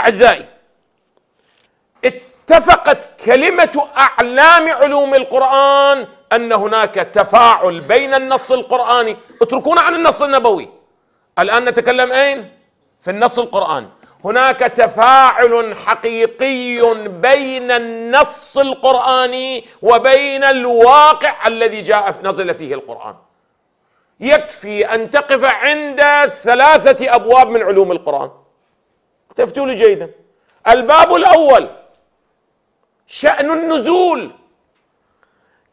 أعزائي اتفقت كلمة أعلام علوم القرآن أن هناك تفاعل بين النص القرآني اتركونا عن النص النبوي الآن نتكلم أين؟ في النص القرآني هناك تفاعل حقيقي بين النص القرآني وبين الواقع الذي جاء نزل فيه القرآن يكفي أن تقف عند ثلاثة أبواب من علوم القرآن التفتوا لي جيدا الباب الأول شأن النزول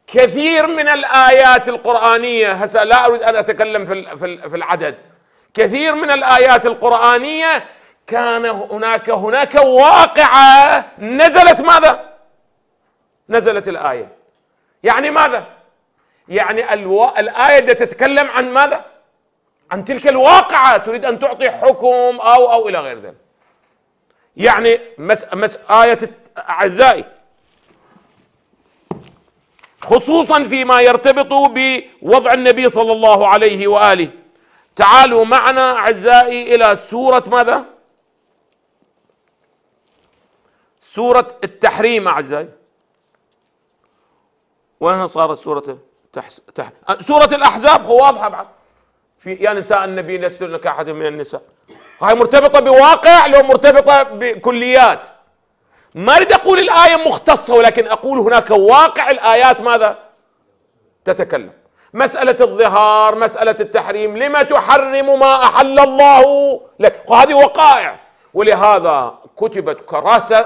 كثير من الآيات القرآنية هسا لا أريد أن أتكلم في في العدد كثير من الآيات القرآنية كان هناك هناك واقعة نزلت ماذا؟ نزلت الآية يعني ماذا؟ يعني الو... الآية تتكلم عن ماذا؟ عن تلك الواقعة تريد أن تعطي حكم أو أو إلى غير ذلك يعني مس مس آية أعزائي خصوصا فيما يرتبط بوضع النبي صلى الله عليه وآله تعالوا معنا أعزائي إلى سورة ماذا؟ سورة التحريم أعزائي وين صارت سورة تحس... تح... سورة الأحزاب واضحة بعد في يا نساء النبي لك أحد من النساء هاي مرتبطة بواقع لو مرتبطة بكليات ما أريد أقول الآية مختصة ولكن أقول هناك واقع الآيات ماذا تتكلم مسألة الظهار مسألة التحريم لما تحرم ما أحل الله لك وهذه وقائع ولهذا كتبت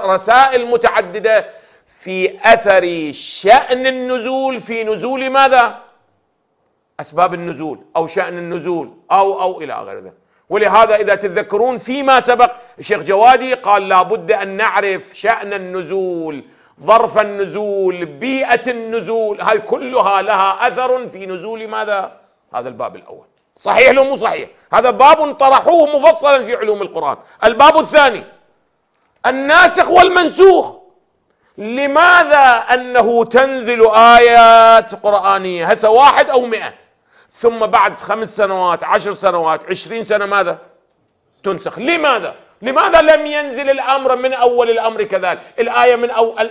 رسائل متعددة في أثر شأن النزول في نزول ماذا أسباب النزول أو شأن النزول أو أو إلى غير ذلك ولهذا إذا تتذكرون فيما سبق الشيخ جوادي قال لابد أن نعرف شأن النزول ظرف النزول بيئة النزول هاي كلها لها أثر في نزول ماذا؟ هذا الباب الأول صحيح لو مو صحيح هذا باب طرحوه مفصلا في علوم القرآن الباب الثاني الناسخ والمنسوخ لماذا أنه تنزل آيات قرآنية هسه واحد أو مئة ثم بعد خمس سنوات عشر سنوات عشرين سنة ماذا تنسخ لماذا لماذا لم ينزل الأمر من أول الأمر كذلك الآية من أول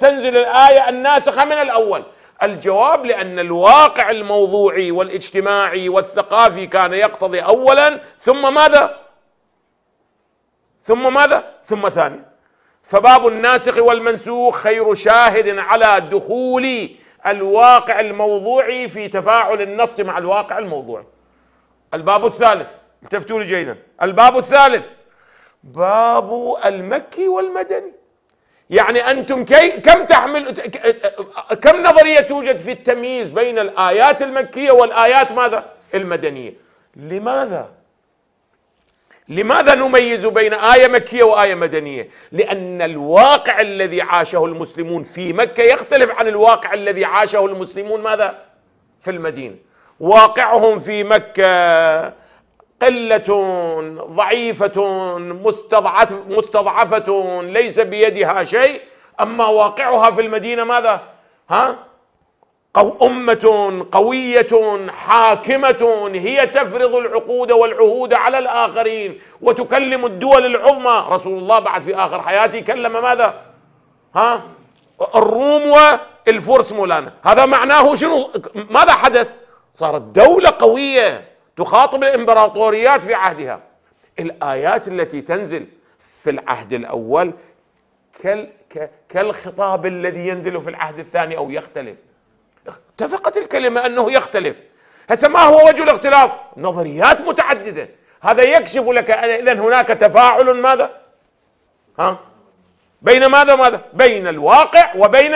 تنزل الآية الناسخة من الأول الجواب لأن الواقع الموضوعي والاجتماعي والثقافي كان يقتضي أولا ثم ماذا ثم ماذا ثم ثاني فباب الناسخ والمنسوخ خير شاهد على دخول الواقع الموضوعي في تفاعل النص مع الواقع الموضوعي الباب الثالث التفتوا لي جيدا الباب الثالث باب المكي والمدني يعني انتم كي كم تحمل كم نظريه توجد في التمييز بين الايات المكيه والايات ماذا؟ المدنيه لماذا؟ لماذا نميز بين آية مكية وآية مدنية؟ لأن الواقع الذي عاشه المسلمون في مكة يختلف عن الواقع الذي عاشه المسلمون ماذا؟ في المدينة واقعهم في مكة قلة ضعيفة مستضعفة ليس بيدها شيء أما واقعها في المدينة ماذا؟ ها؟ قو أمة قوية حاكمة هي تفرض العقود والعهود على الآخرين وتكلم الدول العظمى رسول الله بعد في آخر حياته كلم ماذا ها الروم والفرس مولانا هذا معناه شنو ماذا حدث صارت دولة قوية تخاطب الإمبراطوريات في عهدها الآيات التي تنزل في العهد الأول كالخطاب الذي ينزل في العهد الثاني أو يختلف اتفقت الكلمة أنه يختلف هسه ما هو وجه الاختلاف نظريات متعددة هذا يكشف لك إذا هناك تفاعل ماذا ها بين ماذا ماذا بين الواقع وبين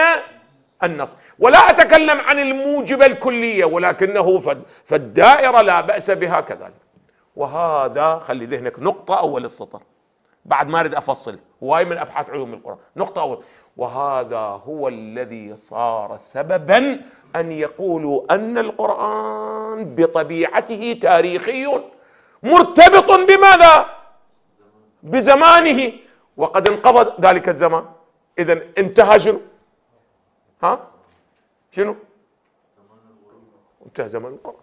النص ولا أتكلم عن الموجبة الكلية ولكنه فالدائرة لا بأس بها كذلك وهذا خلي ذهنك نقطة أول السطر بعد ما اريد افصل واي من ابحاث علوم القران نقطه اول وهذا هو الذي صار سببا ان يقولوا ان القران بطبيعته تاريخي مرتبط بماذا بزمانه وقد انقضى ذلك الزمان اذا انتهى شنو ها شنو انتهى زمن القران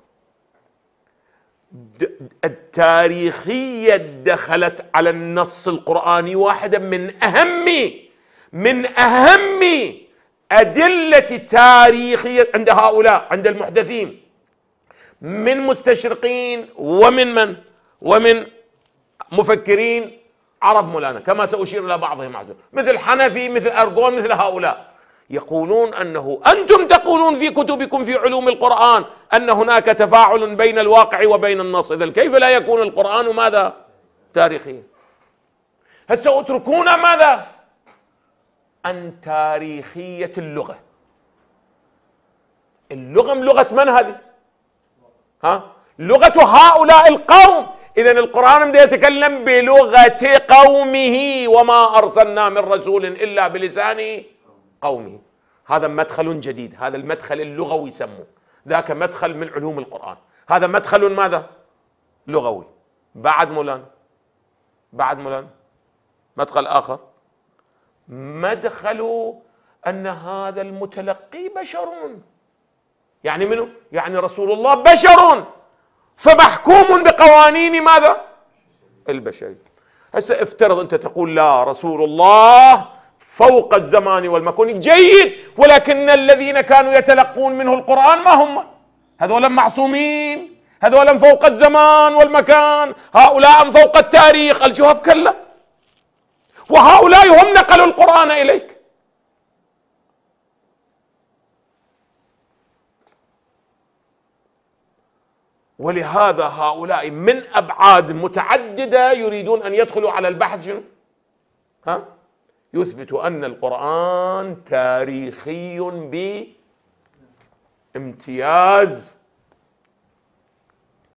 التاريخية دخلت على النص القرآني واحدة من أهم من أهم أدلة تاريخية عند هؤلاء عند المحدثين من مستشرقين ومن من ومن مفكرين عرب مولانا كما سأشير إلى بعضهم مثل حنفي مثل أرجون مثل هؤلاء يقولون أنه أنتم تقولون في كتبكم في علوم القرآن أن هناك تفاعل بين الواقع وبين النص إذا كيف لا يكون القرآن ماذا تاريخيا هسه اتركونا ماذا عن تاريخية اللغة اللغة من لغة من هذه ها لغة هؤلاء القوم إذا القرآن بده يتكلم بلغة قومه وما أرسلنا من رسول إلا بلسانه قومه هذا مدخل جديد هذا المدخل اللغوي يسموه ذاك مدخل من علوم القرآن هذا مدخل ماذا لغوي بعد مولانا بعد مولانا مدخل آخر مدخل أن هذا المتلقي بشر يعني منو يعني رسول الله بشر فمحكوم بقوانين ماذا البشرية هسه افترض أنت تقول لا رسول الله فوق الزمان والمكان جيد ولكن الذين كانوا يتلقون منه القرآن ما هم هذولا معصومين هذولا فوق الزمان والمكان هؤلاء فوق التاريخ الجواب كلا وهؤلاء هم نقلوا القرآن إليك ولهذا هؤلاء من أبعاد متعددة يريدون أن يدخلوا على البحث شنو؟ ها؟ يثبت أن القرآن تاريخي بامتياز